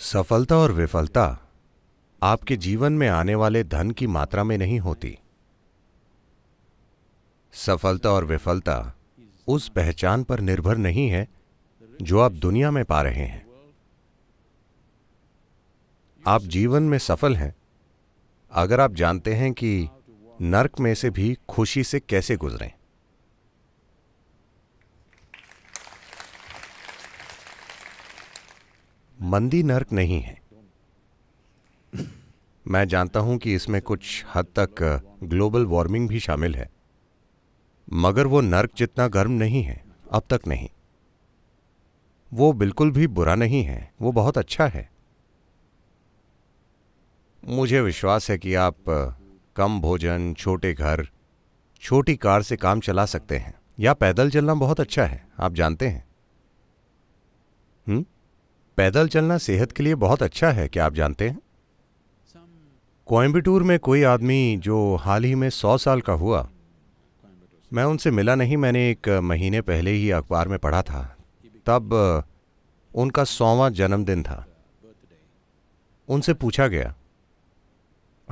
सफलता और विफलता आपके जीवन में आने वाले धन की मात्रा में नहीं होती सफलता और विफलता उस पहचान पर निर्भर नहीं है जो आप दुनिया में पा रहे हैं आप जीवन में सफल हैं अगर आप जानते हैं कि नर्क में से भी खुशी से कैसे गुजरें मंदी नरक नहीं है मैं जानता हूं कि इसमें कुछ हद तक ग्लोबल वार्मिंग भी शामिल है मगर वो नर्क जितना गर्म नहीं है अब तक नहीं वो बिल्कुल भी बुरा नहीं है वो बहुत अच्छा है मुझे विश्वास है कि आप कम भोजन छोटे घर छोटी कार से काम चला सकते हैं या पैदल चलना बहुत अच्छा है आप जानते हैं हुँ? पैदल चलना सेहत के लिए बहुत अच्छा है क्या आप जानते हैं कोयम्बटूर में कोई आदमी जो हाल ही में सौ साल का हुआ मैं उनसे मिला नहीं मैंने एक महीने पहले ही अखबार में पढ़ा था तब उनका सौवा जन्मदिन था उनसे पूछा गया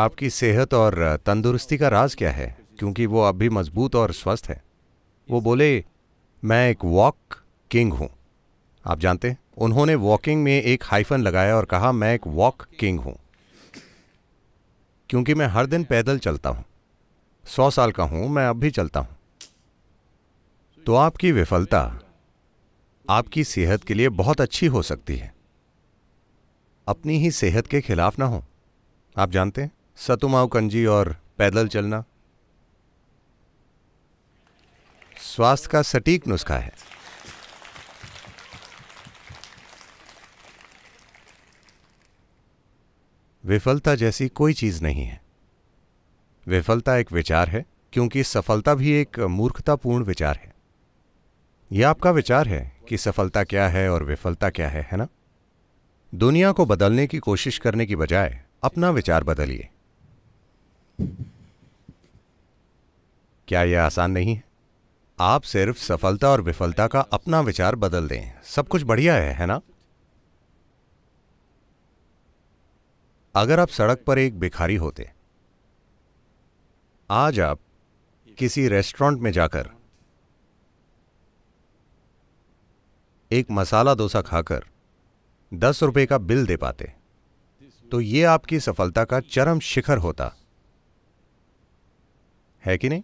आपकी सेहत और तंदुरुस्ती का राज क्या है क्योंकि वो अब भी मजबूत और स्वस्थ है वो बोले मैं एक वॉक किंग हूँ आप जानते हैं उन्होंने वॉकिंग में एक हाइफन लगाया और कहा मैं एक वॉक किंग हूं क्योंकि मैं हर दिन पैदल चलता हूं सौ साल का हूं मैं अब भी चलता हूं तो आपकी विफलता आपकी सेहत के लिए बहुत अच्छी हो सकती है अपनी ही सेहत के खिलाफ ना हो आप जानते हैं सतुमाव कंजी और पैदल चलना स्वास्थ्य का सटीक नुस्खा है विफलता जैसी कोई चीज नहीं है विफलता एक विचार है क्योंकि सफलता भी एक मूर्खतापूर्ण विचार है यह आपका विचार है कि सफलता क्या है और विफलता क्या है है ना दुनिया को बदलने की कोशिश करने की बजाय अपना विचार बदलिए क्या यह आसान नहीं है आप सिर्फ सफलता और विफलता का अपना विचार बदल दें सब कुछ बढ़िया है है ना अगर आप सड़क पर एक भिखारी होते आज आप किसी रेस्टोरेंट में जाकर एक मसाला डोसा खाकर दस रुपए का बिल दे पाते तो ये आपकी सफलता का चरम शिखर होता है कि नहीं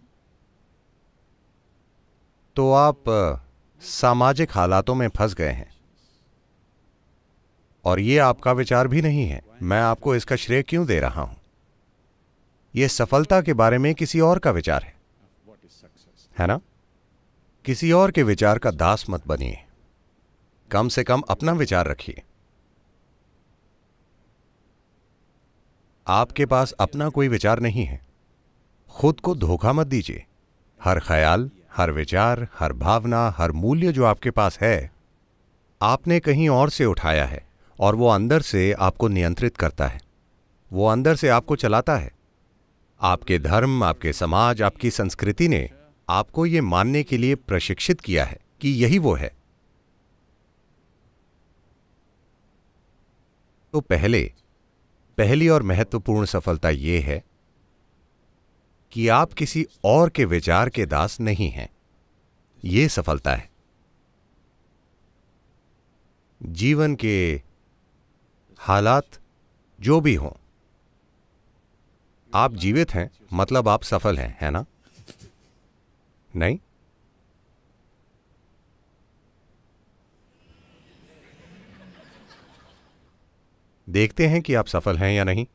तो आप सामाजिक हालातों में फंस गए हैं और ये आपका विचार भी नहीं है मैं आपको इसका श्रेय क्यों दे रहा हूं यह सफलता के बारे में किसी और का विचार है है ना किसी और के विचार का दास मत बनिए कम से कम अपना विचार रखिए आपके पास अपना कोई विचार नहीं है खुद को धोखा मत दीजिए हर ख्याल हर विचार हर भावना हर मूल्य जो आपके पास है आपने कहीं और से उठाया है और वो अंदर से आपको नियंत्रित करता है वो अंदर से आपको चलाता है आपके धर्म आपके समाज आपकी संस्कृति ने आपको ये मानने के लिए प्रशिक्षित किया है कि यही वो है तो पहले पहली और महत्वपूर्ण सफलता ये है कि आप किसी और के विचार के दास नहीं हैं ये सफलता है जीवन के हालात जो भी हो आप जीवित हैं मतलब आप सफल हैं है ना नहीं देखते हैं कि आप सफल हैं या नहीं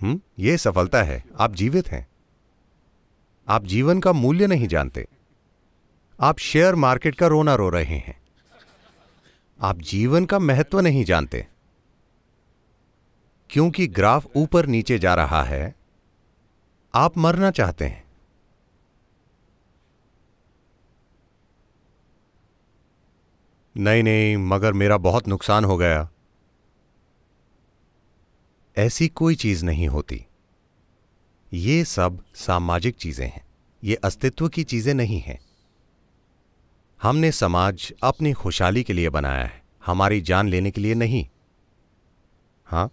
हम्म यह सफलता है आप जीवित हैं आप जीवन का मूल्य नहीं जानते आप शेयर मार्केट का रोना रो रहे हैं आप जीवन का महत्व नहीं जानते क्योंकि ग्राफ ऊपर नीचे जा रहा है आप मरना चाहते हैं नहीं नहीं मगर मेरा बहुत नुकसान हो गया ऐसी कोई चीज नहीं होती ये सब सामाजिक चीजें हैं ये अस्तित्व की चीजें नहीं हैं हमने समाज अपनी खुशहाली के लिए बनाया है हमारी जान लेने के लिए नहीं हां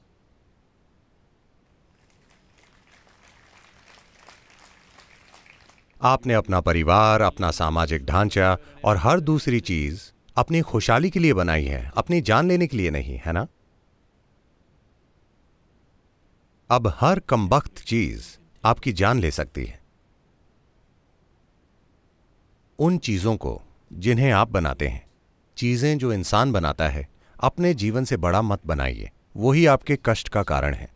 आपने अपना परिवार अपना सामाजिक ढांचा और हर दूसरी चीज अपनी खुशहाली के लिए बनाई है अपनी जान लेने के लिए नहीं है ना अब हर कमबख्त चीज आपकी जान ले सकती है उन चीजों को जिन्हें आप बनाते हैं चीज़ें जो इंसान बनाता है अपने जीवन से बड़ा मत बनाइए वही आपके कष्ट का कारण है